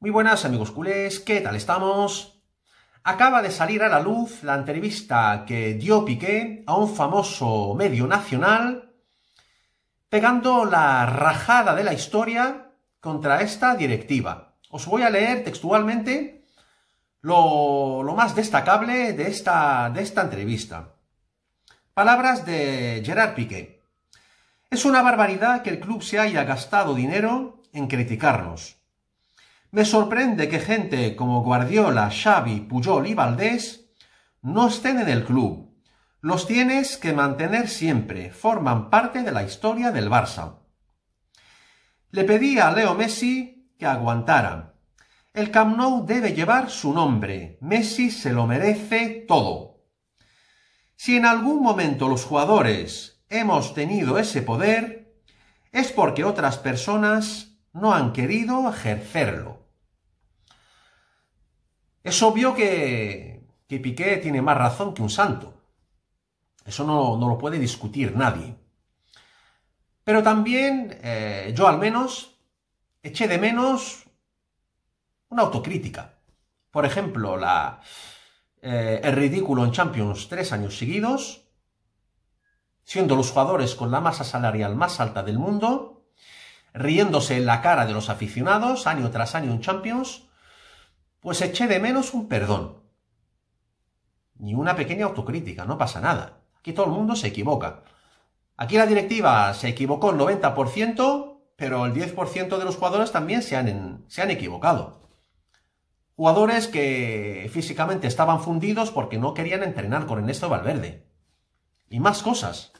Muy buenas amigos culés, ¿qué tal estamos? Acaba de salir a la luz la entrevista que dio Piqué a un famoso medio nacional pegando la rajada de la historia contra esta directiva. Os voy a leer textualmente lo, más destacable de esta, de esta entrevista. Palabras de Gerard Piqué. Es una barbaridad que el club se haya gastado dinero en criticarnos me sorprende que gente como Guardiola, Xavi, Puyol y Valdés no estén en el club. Los tienes que mantener siempre, forman parte de la historia del Barça. Le pedí a Leo Messi que aguantara. El Camp Nou debe llevar su nombre. Messi se lo merece todo. Si en algún momento los jugadores hemos tenido ese poder, es porque otras personas no han querido ejercerlo. Es obvio que, que Piqué tiene más razón que un santo. Eso no, lo puede discutir nadie. Pero también, eh, yo al menos, eché de menos una autocrítica. Por ejemplo, la, eh, el ridículo en Champions tres años seguidos, siendo los jugadores con la masa salarial más alta del mundo, riéndose en la cara de los aficionados año tras año en Champions, pues eché de menos un perdón. Ni una pequeña autocrítica, no pasa nada. Aquí todo el mundo se equivoca. Aquí la directiva se equivocó el 90%, pero el 10% de los jugadores también se han, se han equivocado. Jugadores que físicamente estaban fundidos porque no querían entrenar con Ernesto Valverde. Y más cosas.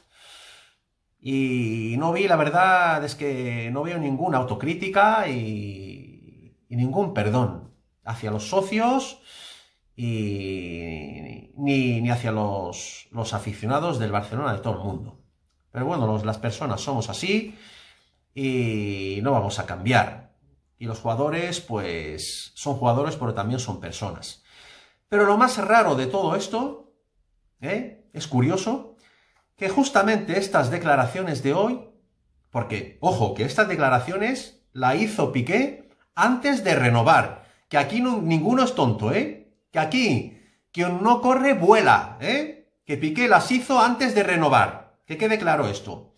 Y no vi, la verdad es que no veo ninguna autocrítica y, y ningún perdón hacia los socios y ni, hacia los, aficionados del Barcelona de todo el mundo. Pero bueno, las personas somos así y no vamos a cambiar. Y los jugadores, pues, son jugadores, pero también son personas. Pero lo más raro de todo esto, ¿eh? es curioso, que justamente estas declaraciones de hoy, porque, ojo, que estas declaraciones la hizo Piqué antes de renovar que aquí ninguno es tonto, ¿eh? Que aquí, quien no corre, vuela, ¿eh? Que Piqué las hizo antes de renovar. Que quede claro esto.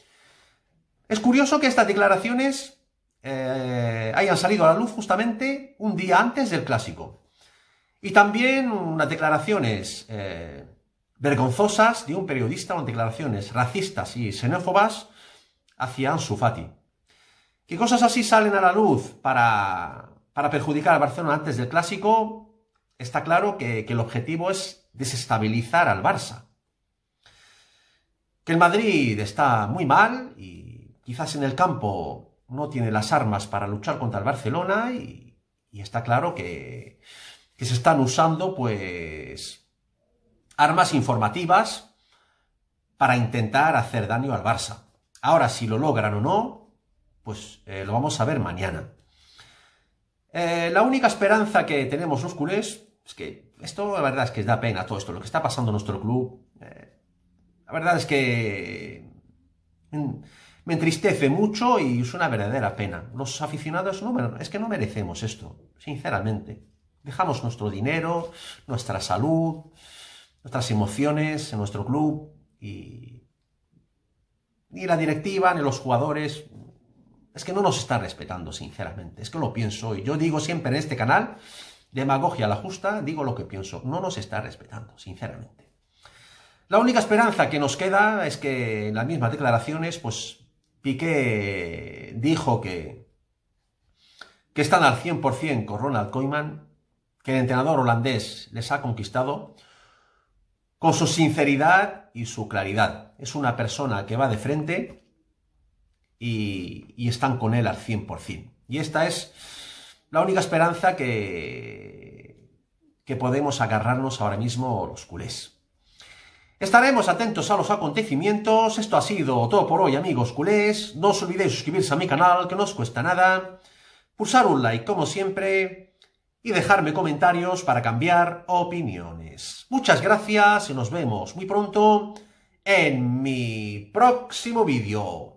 Es curioso que estas declaraciones eh, hayan salido a la luz justamente un día antes del clásico. Y también unas declaraciones eh, vergonzosas de un periodista, unas declaraciones racistas y xenófobas hacia Ansu Fati. ¿Qué cosas así salen a la luz para para perjudicar al Barcelona antes del clásico, está claro que, el objetivo es desestabilizar al Barça. Que el Madrid está muy mal y quizás en el campo no tiene las armas para luchar contra el Barcelona y, está claro que, se están usando pues armas informativas para intentar hacer daño al Barça. Ahora, si lo logran o no, pues eh, lo vamos a ver mañana. Eh, la única esperanza que tenemos los culés es que esto, la verdad es que da pena todo esto, lo que está pasando en nuestro club. Eh, la verdad es que me entristece mucho y es una verdadera pena. Los aficionados es que no merecemos esto, sinceramente. Dejamos nuestro dinero, nuestra salud, nuestras emociones en nuestro club y, ni la directiva, ni los jugadores, es que no nos está respetando, sinceramente. Es que lo pienso y yo digo siempre en este canal, demagogia a la justa, digo lo que pienso. No nos está respetando, sinceramente. La única esperanza que nos queda es que en las mismas declaraciones, pues Piqué dijo que, que están al 100% con Ronald Koeman, que el entrenador holandés les ha conquistado con su sinceridad y su claridad. Es una persona que va de frente y, están con él al 100%. Y esta es la única esperanza que, que podemos agarrarnos ahora mismo los culés. Estaremos atentos a los acontecimientos. Esto ha sido todo por hoy, amigos culés. No os olvidéis suscribirse a mi canal, que no os cuesta nada. Pulsar un like, como siempre. Y dejarme comentarios para cambiar opiniones. Muchas gracias y nos vemos muy pronto en mi próximo vídeo.